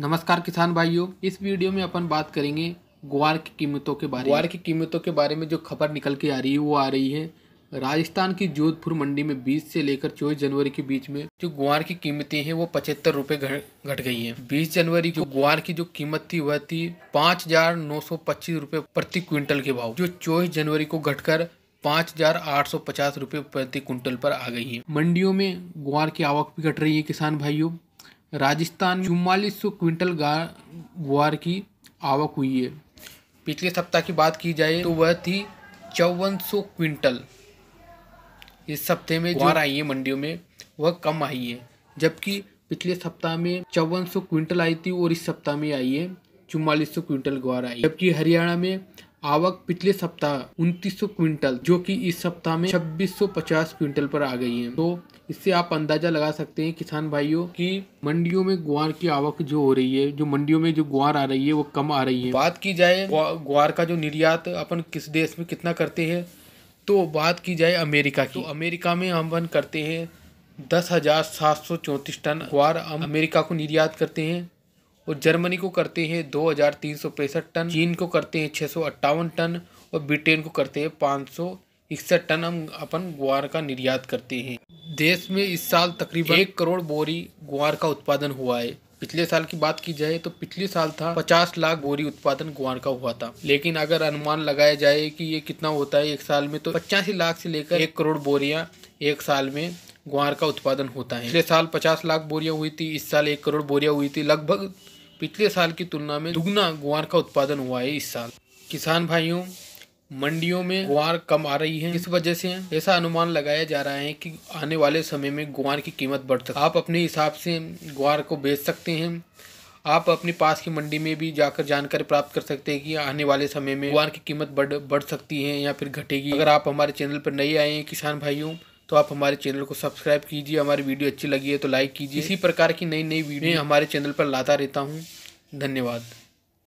नमस्कार किसान भाइयों इस वीडियो में अपन बात करेंगे ग्वार की कीमतों के बारे में ग्वार की कीमतों के बारे में जो खबर निकल के आ रही है वो आ रही है राजस्थान की जोधपुर मंडी में 20 से लेकर 24 जनवरी के बीच में जो ग्वार की कीमतें हैं वो पचहत्तर रुपए घट गई हैं 20 जनवरी को ग्वार की जो कीमत थी वह थी पाँच हजार नौ सौ पच्चीस रुपये प्रति क्विंटल के भाव जो चौबीस जनवरी को घटकर पाँच हजार आठ सौ पचास रुपये प्रति क्विंटल पर आ गई है मंडियों में ग्वार की आवक भी घट रही है किसान भाइयों राजस्थान में चुम्बालीस सौ क्विंटल ग्वार की आवक हुई है पिछले सप्ताह की बात की जाए तो वह थी चौवन सौ क्विंटल इस सप्ते में ग्वार आई है मंडियों में वह कम आई है जबकि पिछले सप्ताह में चौवन सौ क्विंटल आई थी और इस सप्ताह में आई है चुम्बालीस सौ क्विंटल ग्वार आई जबकि हरियाणा में आवक पिछले सप्ताह उन्तीस क्विंटल जो कि इस सप्ताह में 2650 क्विंटल पर आ गई है तो इससे आप अंदाजा लगा सकते हैं किसान भाइयों कि मंडियों में ग्वार की आवक जो हो रही है जो मंडियों में जो ग्वार आ रही है वो कम आ रही है बात की जाए ग्वार का जो निर्यात अपन किस देश में कितना करते हैं तो बात की जाए अमेरिका की तो अमेरिका में हम वन करते हैं दस हज़ार सात सौ चौंतीस टन ग्वार अमेरिका को निर्यात करते हैं और जर्मनी को करते हैं दो टन चीन को करते हैं छः टन और ब्रिटेन को करते हैं पाँच इकसठ टन हम अपन ग्वार का निर्यात करते हैं देश में इस साल तकरीबन एक करोड़ बोरी ग्वार का उत्पादन हुआ है पिछले साल की बात की जाए तो पिछले साल था पचास लाख बोरी उत्पादन ग्वार का हुआ था लेकिन अगर अनुमान लगाया जाए कि ये कितना होता है एक साल में तो पचासी लाख से लेकर एक करोड़ बोरियां एक साल में ग्वार का उत्पादन होता है पिछले साल पचास लाख बोरियाँ हुई थी इस साल एक करोड़ बोरियाँ हुई थी लगभग पिछले साल की तुलना में दुगना ग्वार का उत्पादन हुआ है इस साल किसान भाइयों मंडियों में ग्वार कम आ रही है इस वजह से ऐसा अनुमान लगाया जा रहा है कि आने वाले समय में ग्वार की कीमत बढ़ सकती आप अपने हिसाब से ग्वार को बेच सकते हैं आप अपने पास की मंडी में भी जाकर जानकारी प्राप्त कर सकते हैं कि आने वाले समय में ग्वार की कीमत बढ़ बढ़ सकती है या फिर घटेगी अगर आप हमारे चैनल पर नए आए हैं किसान भाइयों तो आप हमारे चैनल को सब्सक्राइब कीजिए हमारी वीडियो अच्छी लगी है तो लाइक कीजिए इसी प्रकार की नई नई वीडियो हमारे चैनल पर लाता रहता हूँ धन्यवाद